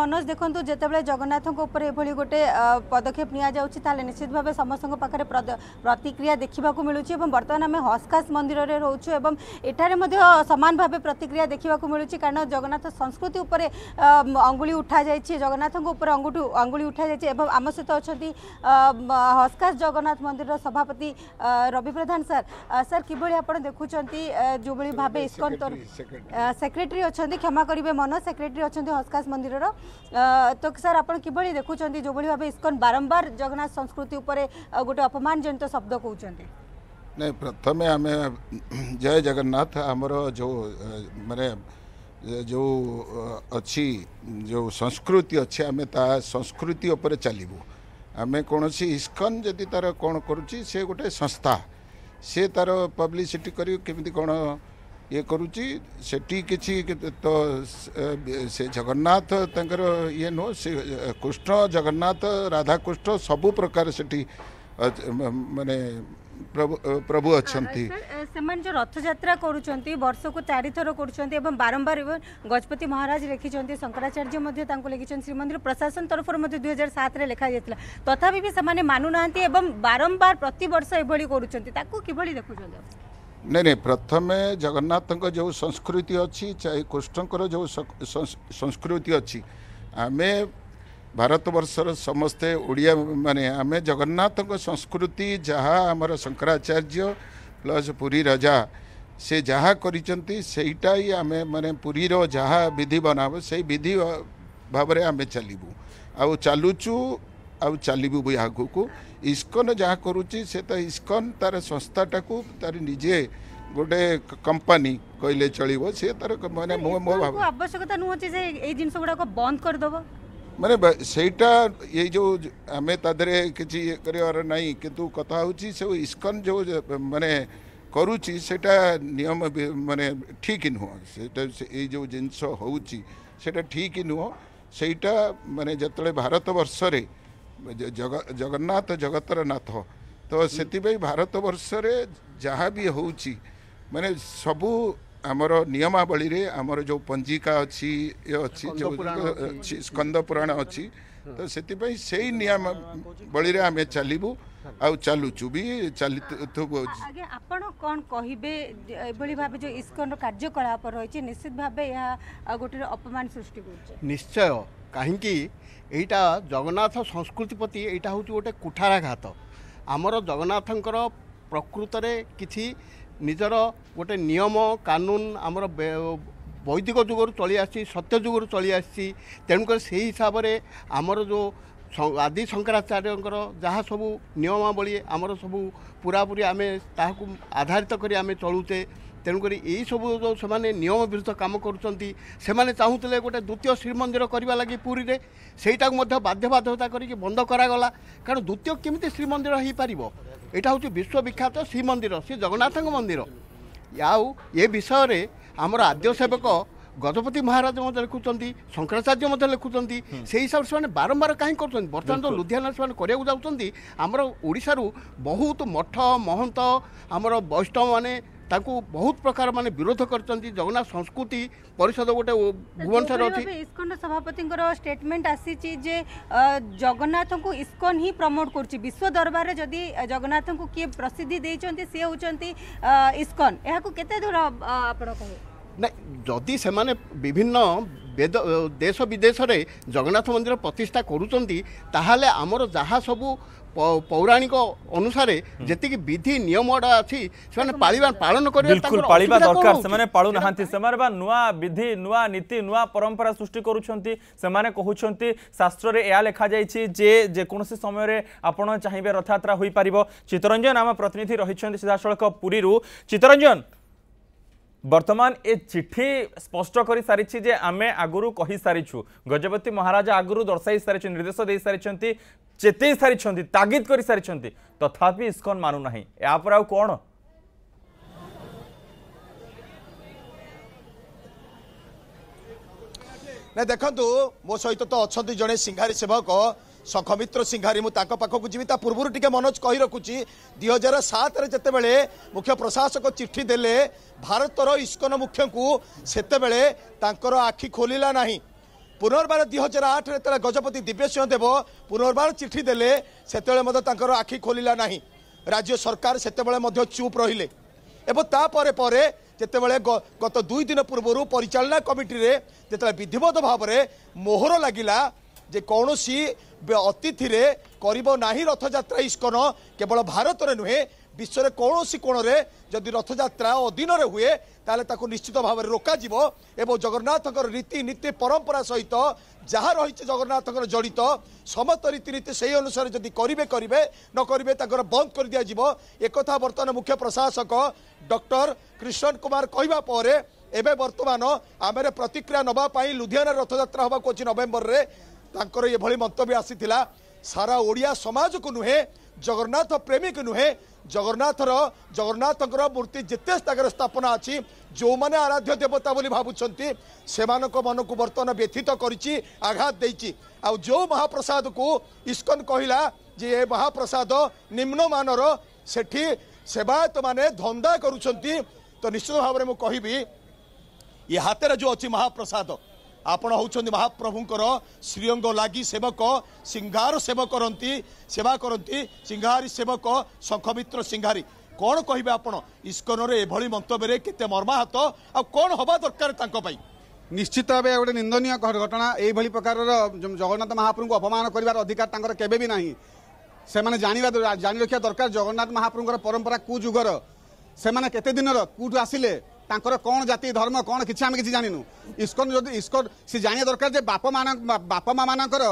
ମନୋଜ ଦେଖନ୍ତୁ ଯେତେବେଳେ ଜଗନ୍ନାଥଙ୍କ ଉପରେ ଏଭଳି ଗୋଟେ ପଦକ୍ଷେପ ନିଆଯାଉଛି ତାହେଲେ ନିଶ୍ଚିତ ଭାବେ ସମସ୍ତଙ୍କ ପାଖରେ ପ୍ରତିକ୍ରିୟା ଦେଖିବାକୁ ମିଳୁଛି ଏବଂ ବର୍ତ୍ତମାନ ଆମେ ହସ୍କାସ ମନ୍ଦିରରେ ରହୁଛୁ ଏବଂ ଏଠାରେ ମଧ୍ୟ ସମାନ ଭାବେ ପ୍ରତିକ୍ରିୟା ଦେଖିବାକୁ ମିଳୁଛି କାରଣ ଜଗନ୍ନାଥ ସଂସ୍କୃତି ଉପରେ ଅଙ୍ଗୁଳି ଉଠାଯାଇଛି ଜଗନ୍ନାଥଙ୍କ ଉପରେ ଅଙ୍ଗୁଠୁ ଅଙ୍ଗୁଳି ଉଠାଯାଇଛି ଏବଂ ଆମ ସହିତ ଅଛନ୍ତି ହସ୍କାସ ଜଗନ୍ନାଥ ମନ୍ଦିରର ସଭାପତି ରବି ପ୍ରଧାନ ସାର୍ ସାର୍ କିଭଳି ଆପଣ ଦେଖୁଛନ୍ତି ଯେଉଁଭଳି ଭାବେ ଇସ୍କନ ସେକ୍ରେଟେରୀ ଅଛନ୍ତି କ୍ଷମା କରିବେ ମନ ସେକ୍ରେଟେରୀ ଅଛନ୍ତି ହସ୍କାସ ମନ୍ଦିରର ତ ସାର୍ ଆପଣ କିଭଳି ଦେଖୁଛନ୍ତି ଯେଉଁଭଳି ଭାବେ ଇସ୍କନ ବାରମ୍ବାର ଜଗନ୍ନାଥ ସଂସ୍କୃତି ଉପରେ ଗୋଟେ ଅପମାନଜନିତ ଶବ୍ଦ କହୁଛନ୍ତି ନାଇଁ ପ୍ରଥମେ ଆମେ ଜୟ ଜଗନ୍ନାଥ ଆମର ଯେଉଁ ମାନେ ଯେଉଁ ଅଛି ଯେଉଁ ସଂସ୍କୃତି ଅଛି ଆମେ ତା ସଂସ୍କୃତି ଉପରେ ଚାଲିବୁ ଆମେ କୌଣସି ଇସ୍କନ ଯଦି ତାର କ'ଣ କରୁଛି ସେ ଗୋଟେ ସଂସ୍ଥା ସେ ତାର ପବ୍ଲିସିଟି କରି କେମିତି କ'ଣ ଇଏ କରୁଛି ସେଠି କିଛି ତ ସେ ଜଗନ୍ନାଥ ତାଙ୍କର ଇଏ ନୁହଁ ସେ କୃଷ୍ଣ ଜଗନ୍ନାଥ ରାଧାକୃଷ୍ଣ ସବୁ ପ୍ରକାର ସେଠି ମାନେ ପ୍ରଭୁ ଅଛନ୍ତି ସେମାନେ ଯେଉଁ ରଥଯାତ୍ରା କରୁଛନ୍ତି ବର୍ଷକୁ ଚାରିଥର କରୁଛନ୍ତି ଏବଂ ବାରମ୍ବାର ଏବଂ ଗଜପତି ମହାରାଜ ଲେଖିଛନ୍ତି ଶଙ୍କରାଚାର୍ଯ୍ୟ ମଧ୍ୟ ତାଙ୍କୁ ଲେଖିଛନ୍ତି ଶ୍ରୀମନ୍ଦିର ପ୍ରଶାସନ ତରଫରୁ ମଧ୍ୟ ଦୁଇ ହଜାର ସାତରେ ଲେଖାଯାଇଥିଲା ତଥାପି ବି ସେମାନେ ମାନୁନାହାନ୍ତି ଏବଂ ବାରମ୍ବାର ପ୍ରତିବର୍ଷ ଏଭଳି କରୁଛନ୍ତି ତାକୁ କିଭଳି ଦେଖୁଛନ୍ତି ନାଇଁ ନାଇଁ ପ୍ରଥମେ ଜଗନ୍ନାଥଙ୍କ ଯେଉଁ ସଂସ୍କୃତି ଅଛି ଚାହେ କୃଷ୍ଣଙ୍କର ଯେଉଁ ସଂସ୍କୃତି ଅଛି ଆମେ ଭାରତବର୍ଷର ସମସ୍ତେ ଓଡ଼ିଆ ମାନେ ଆମେ ଜଗନ୍ନାଥଙ୍କ ସଂସ୍କୃତି ଯାହା ଆମର ଶଙ୍କରାଚାର୍ଯ୍ୟ ପ୍ଲସ୍ ପୁରୀ ରାଜା ସେ ଯାହା କରିଛନ୍ତି ସେଇଟା ହିଁ ଆମେ ମାନେ ପୁରୀର ଯାହା ବିଧି ବନାବ ସେଇ ବିଧି ଭାବରେ ଆମେ ଚାଲିବୁ ଆଉ ଚାଲୁଛୁ ଆଉ ଚାଲିବୁ ବି ଆଗକୁ ଇସ୍କନ୍ ଯାହା କରୁଛି ସେ ତ ଇସ୍କନ୍ ତାର ସଂସ୍ଥାଟାକୁ ତାର ନିଜେ ଗୋଟେ କମ୍ପାନୀ କହିଲେ ଚଳିବ ସିଏ ତାର ମାନେ ମୋ ମୋ ଭାବ ଆବଶ୍ୟକତା ନୁହଁ ଯେ ଏଇ ଜିନିଷ ଗୁଡ଼ାକ ବନ୍ଦ କରିଦେବ ମାନେ ସେଇଟା ଏଇ ଯେଉଁ ଆମେ ତା ଦେହରେ କିଛି ଇଏ କରିବାର ନାହିଁ କିନ୍ତୁ କଥା ହେଉଛି ସବୁ ଇସ୍କନ୍ ଯେଉଁ ମାନେ କରୁଛି ସେଇଟା ନିୟମ ମାନେ ଠିକ୍ ନୁହଁ ସେଇଟା ଏଇ ଯେଉଁ ଜିନିଷ ହେଉଛି ସେଇଟା ଠିକ୍ ନୁହଁ ସେଇଟା ମାନେ ଯେତେବେଳେ ଭାରତବର୍ଷରେ ଜଗନ୍ନାଥ ଜଗତର ନାଥ ତ ସେଥିପାଇଁ ଭାରତବର୍ଷରେ ଯାହା ବି ହେଉଛି ମାନେ ସବୁ ଆମର ନିୟମାବଳୀରେ ଆମର ଯେଉଁ ପଞ୍ଜିକା ଅଛି ଇଏ ଅଛି ଯେଉଁ ସ୍କନ୍ଦ ପୁରାଣ ଅଛି ତ ସେଥିପାଇଁ ସେଇ ନିୟମାବଳୀରେ ଆମେ ଚାଲିବୁ ଆଉ ଚାଲୁଛୁ ବି ଚାଲିଥିବୁ ଆପଣ କ'ଣ କହିବେ ଏଭଳି ଭାବେ ଯେଉଁ ଇସ୍କନର କାର୍ଯ୍ୟକଳାପ ରହିଛି ନିଶ୍ଚିତ ଭାବେ ଏହା ଗୋଟିଏ ଅପମାନ ସୃଷ୍ଟି କରୁଛି ନିଶ୍ଚୟ କାହିଁକି ଏଇଟା ଜଗନ୍ନାଥ ସଂସ୍କୃତି ପ୍ରତି ଏଇଟା ହେଉଛି ଗୋଟେ କୁଠାରାଘାତ ଆମର ଜଗନ୍ନାଥଙ୍କର ପ୍ରକୃତରେ କିଛି ନିଜର ଗୋଟେ ନିୟମ କାନୁନ ଆମର ବୈଦିକ ଯୁଗରୁ ଚଳି ଆସିଛି ସତ୍ୟ ଯୁଗରୁ ଚଳି ଆସିଛି ତେଣୁକରି ସେହି ହିସାବରେ ଆମର ଯେଉଁ ଆଦି ଶଙ୍କରାଚାର୍ଯ୍ୟଙ୍କର ଯାହା ସବୁ ନିୟମାବଳୀ ଆମର ସବୁ ପୁରାପୁରି ଆମେ ତାହାକୁ ଆଧାରିତ କରି ଆମେ ଚଳୁଛେ ତେଣୁକରି ଏଇସବୁ ଯେଉଁ ସେମାନେ ନିୟମ ବିରୁଦ୍ଧ କାମ କରୁଛନ୍ତି ସେମାନେ ଚାହୁଁଥିଲେ ଗୋଟେ ଦ୍ୱିତୀୟ ଶ୍ରୀମନ୍ଦିର କରିବା ଲାଗି ପୁରୀରେ ସେଇଟାକୁ ମଧ୍ୟ ବାଧ୍ୟବାଧ୍ୟତା କରିକି ବନ୍ଦ କରାଗଲା କାରଣ ଦ୍ୱିତୀୟ କେମିତି ଶ୍ରୀମନ୍ଦିର ହୋଇପାରିବ ଏଇଟା ହେଉଛି ବିଶ୍ୱବିଖ୍ୟାତ ଶ୍ରୀମନ୍ଦିର ଶ୍ରୀ ଜଗନ୍ନାଥଙ୍କ ମନ୍ଦିର ଆଉ ଏ ବିଷୟରେ ଆମର ଆଦ୍ୟ ସେବକ ଗଜପତି ମହାରାଜ ମଧ୍ୟ ଲେଖୁଛନ୍ତି ଶଙ୍କରାଚାର୍ଯ୍ୟ ମଧ୍ୟ ଲେଖୁଛନ୍ତି ସେଇ ହିସାବରେ ସେମାନେ ବାରମ୍ବାର କାହିଁ କରୁଛନ୍ତି ବର୍ତ୍ତମାନ ଯେଉଁ ଲୁଧିଆନାରେ ସେମାନେ କରିବାକୁ ଯାଉଛନ୍ତି ଆମର ଓଡ଼ିଶାରୁ ବହୁତ ମଠ ମହନ୍ତ ଆମର ବୈଷ୍ଣବମାନେ ତାଙ୍କୁ ବହୁତ ପ୍ରକାର ମାନେ ବିରୋଧ କରିଛନ୍ତି ଜଗନ୍ନାଥ ସଂସ୍କୃତି ପରିଷଦ ଗୋଟେ ଭୁବନେଶ୍ୱର ଅଛି ଇସ୍କନର ସଭାପତିଙ୍କର ଷ୍ଟେଟମେଣ୍ଟ ଆସିଛି ଯେ ଜଗନ୍ନାଥଙ୍କୁ ଇସ୍କନ ହିଁ ପ୍ରମୋଟ କରୁଛି ବିଶ୍ୱ ଦରବାରରେ ଯଦି ଜଗନ୍ନାଥଙ୍କୁ କିଏ ପ୍ରସିଦ୍ଧି ଦେଇଛନ୍ତି ସେ ହେଉଛନ୍ତି ଇସ୍କନ ଏହାକୁ କେତେ ଦୂର ଆପଣ କହିବେ ନା ଯଦି ସେମାନେ ବିଭିନ୍ନ ବେଦ ଦେଶ ବିଦେଶରେ ଜଗନ୍ନାଥ ମନ୍ଦିର ପ୍ରତିଷ୍ଠା କରୁଛନ୍ତି ତାହେଲେ ଆମର ଯାହା ସବୁ পৌরাণিক অনুসারে যেতিকি বিধি নিয়মটা আছে সেমানে পালিবা পালন করিবা বিলকুল পালিবা দরকার সেমানে পালু নাহান্তি সেমানে বা নুয়া বিধি নুয়া নীতি নুয়া পরম্পরা সৃষ্টি করুছন্তি সেমানে কহুছন্তি শাস্ত্রে এয়া লেখা যাইছি যে যে কোনসি সময়রে আপন চাহিবে রথযাত্রা হই পারিব চিত্তরঞ্জন আমার প্রতিনিধি রহিছন্তি সিধাসলখ পুরীরু চিত্তরঞ্জন বর্তমান এ চিঠি স্পষ্ট করে সারিছি যে আমি আগর কহিসারিছু গজপতি মহারাজা আগর দর্শাই সারি নির্দেশ দিয়ে সারি চেতেই সারি তাগিদ করে সারি তথাপি ইস্কন মানু না এরপরে আউ কোণ না দেখুন মো সহিত তো অনেক সিংহারি সেবক ସଖମିତ୍ର ସିଂହାରୀ ମୁଁ ତାଙ୍କ ପାଖକୁ ଯିବି ତା ପୂର୍ବରୁ ଟିକେ ମନୋଜ କହି ରଖୁଛି ଦୁଇ ହଜାର ସାତରେ ଯେତେବେଳେ ମୁଖ୍ୟ ପ୍ରଶାସକ ଚିଠି ଦେଲେ ଭାରତର ଇସ୍କନ ମୁଖ୍ୟଙ୍କୁ ସେତେବେଳେ ତାଙ୍କର ଆଖି ଖୋଲିଲା ନାହିଁ ପୁନର୍ବାର ଦୁଇ ହଜାର ଆଠରେ ଯେତେବେଳେ ଗଜପତି ଦିବ୍ୟସିଂହ ଦେବ ପୁନର୍ବାର ଚିଠି ଦେଲେ ସେତେବେଳେ ମଧ୍ୟ ତାଙ୍କର ଆଖି ଖୋଲିଲା ନାହିଁ ରାଜ୍ୟ ସରକାର ସେତେବେଳେ ମଧ୍ୟ ଚୁପ୍ ରହିଲେ ଏବଂ ତାପରେ ପରେ ଯେତେବେଳେ ଗତ ଦୁଇ ଦିନ ପୂର୍ବରୁ ପରିଚାଳନା କମିଟିରେ ଯେତେବେଳେ ବିଧିବଦ୍ଧ ଭାବରେ ମୋହର ଲାଗିଲା ଯେ କୌଣସି ଅତିଥିରେ କରିବ ନାହିଁ ରଥଯାତ୍ରା ଇସ୍କନ କେବଳ ଭାରତରେ ନୁହେଁ ବିଶ୍ୱରେ କୌଣସି କୋଣରେ ଯଦି ରଥଯାତ୍ରା ଅଧୀନରେ ହୁଏ ତାହେଲେ ତାକୁ ନିଶ୍ଚିତ ଭାବରେ ରୋକାଯିବ ଏବଂ ଜଗନ୍ନାଥଙ୍କର ରୀତିନୀତି ପରମ୍ପରା ସହିତ ଯାହା ରହିଛି ଜଗନ୍ନାଥଙ୍କର ଜଡ଼ିତ ସମସ୍ତ ରୀତିନୀତି ସେହି ଅନୁସାରେ ଯଦି କରିବେ କରିବେ ନ କରିବେ ତାଙ୍କର ବନ୍ଦ କରିଦିଆଯିବ ଏକଥା ବର୍ତ୍ତମାନ ମୁଖ୍ୟ ପ୍ରଶାସକ ଡକ୍ଟର କ୍ରିଷନ କୁମାର କହିବା ପରେ ଏବେ ବର୍ତ୍ତମାନ ଆମର ପ୍ରତିକ୍ରିୟା ନେବା ପାଇଁ ଲୁଧିଆନା ରଥଯାତ୍ରା ହେବାକୁ ଅଛି ନଭେମ୍ବରରେ ତାଙ୍କର ଏଭଳି ମନ୍ତବ୍ୟ ଆସିଥିଲା ସାରା ଓଡ଼ିଆ ସମାଜକୁ ନୁହେଁ ଜଗନ୍ନାଥ ପ୍ରେମୀକୁ ନୁହେଁ ଜଗନ୍ନାଥର ଜଗନ୍ନାଥଙ୍କର ମୂର୍ତ୍ତି ଯେତେ ଜାଗାରେ ସ୍ଥାପନା ଅଛି ଯେଉଁମାନେ ଆରାଧ୍ୟ ଦେବତା ବୋଲି ଭାବୁଛନ୍ତି ସେମାନଙ୍କ ମନକୁ ବର୍ତ୍ତମାନ ବ୍ୟଥିତ କରିଛି ଆଘାତ ଦେଇଛି ଆଉ ଯେଉଁ ମହାପ୍ରସାଦକୁ ଇସ୍କନ କହିଲା ଯେ ଏ ମହାପ୍ରସାଦ ନିମ୍ନମାନର ସେଠି ସେବାୟତମାନେ ଧନ୍ଦା କରୁଛନ୍ତି ତ ନିଶ୍ଚିତ ଭାବରେ ମୁଁ କହିବି ଏ ହାତରେ ଯେଉଁ ଅଛି ମହାପ୍ରସାଦ ଆପଣ ହେଉଛନ୍ତି ମହାପ୍ରଭୁଙ୍କର ଶ୍ରୀଅଙ୍ଗ ଲାଗି ସେବକ ସିଂହାର ସେବ କରନ୍ତି ସେବା କରନ୍ତି ସିଂହାରୀ ସେବକ ଶଙ୍ଖମିତ୍ର ସିଂହାରୀ କ'ଣ କହିବେ ଆପଣ ଇସ୍କନରେ ଏଭଳି ମନ୍ତବ୍ୟରେ କେତେ ମର୍ମାହତ ଆଉ କ'ଣ ହେବା ଦରକାର ତାଙ୍କ ପାଇଁ ନିଶ୍ଚିତ ଭାବେ ଗୋଟେ ନିନ୍ଦନୀୟ ଘଟଣା ଏଇଭଳି ପ୍ରକାରର ଜଗନ୍ନାଥ ମହାପ୍ରଭୁଙ୍କୁ ଅପମାନ କରିବାର ଅଧିକାର ତାଙ୍କର କେବେ ବି ନାହିଁ ସେମାନେ ଜାଣିବା ଜାଣି ରଖିବା ଦରକାର ଜଗନ୍ନାଥ ମହାପ୍ରଭୁଙ୍କର ପରମ୍ପରା କେଉଁ ଯୁଗର ସେମାନେ କେତେ ଦିନର କେଉଁଠୁ ଆସିଲେ ତାଙ୍କର କ'ଣ ଜାତି ଧର୍ମ କ'ଣ କିଛି ଆମେ କିଛି ଜାଣିନୁ ଇସ୍କନ ଯଦି ଇସ୍କନ ସେ ଜାଣିବା ଦରକାର ଯେ ବାପା ମାନ ବାପା ମା ମାନଙ୍କର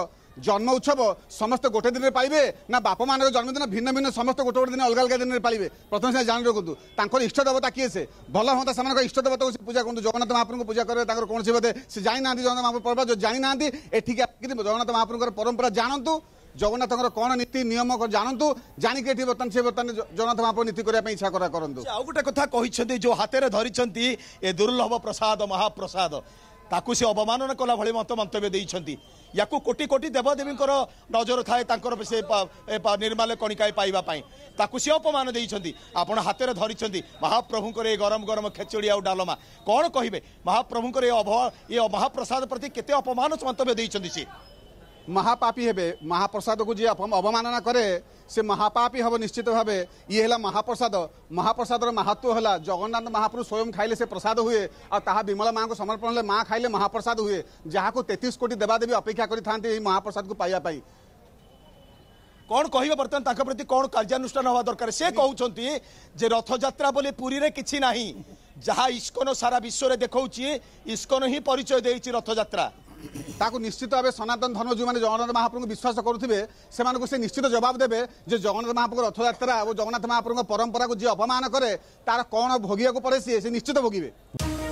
ଜନ୍ମ ଉତ୍ସବ ସମସ୍ତେ ଗୋଟେ ଦିନରେ ପାଇବେ ନା ବାପା ମାନଙ୍କର ଜନ୍ମଦିନ ଭିନ୍ନ ଭିନ୍ନ ସମସ୍ତେ ଗୋଟେ ଗୋଟେ ଦିନ ଅଲଗା ଅଲଗା ଦିନରେ ପାଇବେ ପ୍ରଥମେ ସେ ଜାଣି ରଖନ୍ତୁ ତାଙ୍କର ଇଷ୍ଟ ଦେବତା କିଏ ସେ ଭଲ ହୁଅନ୍ତା ସେମାନଙ୍କ ଇଷ୍ଟ ଦେବତାକୁ ସେ ପୂଜା କରନ୍ତୁ ଜଗନ୍ନାଥ ମହାପ୍ରଭୁଙ୍କୁ ପୂଜା କରିବେ ତାଙ୍କର କୌଣସି ବୋଧେ ସେ ଜାଣିନାହାନ୍ତି ଜଗନ୍ନାଥ ମହାପ୍ରଭୁ ପର୍ବ ଜାଣିନାହାନ୍ତି ଏଠିକି ଜଗନ୍ନାଥ ମହାପ୍ରଭୁଙ୍କର ପରମ୍ପରା ଜାଣନ୍ତୁ জগন্নাথঙ্কর কোণ নীতি নিয়ম জাণতু জাণিকি এটি বর্তমান সে বর্তমান জগন্নাথ মহাপ্রভু নীতি করা ইচ্ছা করা করতু আউ গোটে কথা কিন্তু যে হাতের ধরিছেন এ দুর্লভ প্রসাদ মহাপ্রসাদ ତାକୁ ସେ ଅବମାନନା କଲା ଭଳି ମତ ମନ୍ତବ୍ୟ ଦେଇଛନ୍ତି ୟାକୁ କୋଟି କୋଟି ଦେବଦେବୀଙ୍କର ନଜର ଥାଏ ତାଙ୍କର ସେ ନିର୍ମାଲ୍ୟ କଣିକାଏ ପାଇବା ପାଇଁ ତାକୁ ସେ ଅପମାନ ଦେଇଛନ୍ତି ଆପଣ ହାତରେ ଧରିଛନ୍ତି ମହାପ୍ରଭୁଙ୍କର ଏ ଗରମ ଗରମ ଖେଚୁଡ଼ି ଆଉ ଡାଲମା କ'ଣ କହିବେ ମହାପ୍ରଭୁଙ୍କର ଏ ଅଭ ଏ ମହାପ୍ରସାଦ ପ୍ରତି କେତେ ଅପମାନ ମନ୍ତବ୍ୟ ଦେଇଛନ୍ତି ସିଏ মহাপাপী হবে মহাপ্রসাদ কু যে অবমাননা করে সে মহাপাপী হব নিশ্চিত ভাবে ইয়ে হল মহাপ্রসাদ মহাপ্রসাদর মাহাত্ম হল জগন্নাথ মহাপুরু স্বয়ং খাইলে সে প্রসাদ হুয়ে আর তাহা বিমল মা সমর্পণ হলে মা খাইলে মহাপ্রসাদ হুয়ে যা তেত্রিশ কোটি দেবাদেবী অপেক্ষা করে থাকে এই মহাপ্রসাদ পাইয়া পাই কোণ কহবে বর্তমান তাঁর প্রতি কোণ কার্যানুষ্ঠান হওয়া দরকার সে কুমার যে রথযাত্রা বলে পুরীরে কিছু না যা ইস্কন সারা বিশ্বরে দেখছি ইস্কন হি পরিচয় দিয়েছি রথযাত্রা ତାକୁ ନିଶ୍ଚିତ ଭାବେ ସନାତନ ଧର୍ମ ଯେଉଁମାନେ ଜଗନ୍ନାଥ ମହାପ୍ରଭୁଙ୍କୁ ବିଶ୍ୱାସ କରୁଥିବେ ସେମାନଙ୍କୁ ସେ ନିଶ୍ଚିତ ଜବାବ ଦେବେ ଯେ ଜଗନ୍ନାଥ ମହାପ୍ରଭୁ ରଥଯାତ୍ରା ଓ ଜଗନ୍ନାଥ ମହାପ୍ରଭୁଙ୍କ ପରମ୍ପରାକୁ ଯିଏ ଅପମାନ କରେ ତାର କ'ଣ ଭୋଗିବାକୁ ପଡ଼େ ସିଏ ସେ ନିଶ୍ଚିତ ଭୋଗିବେ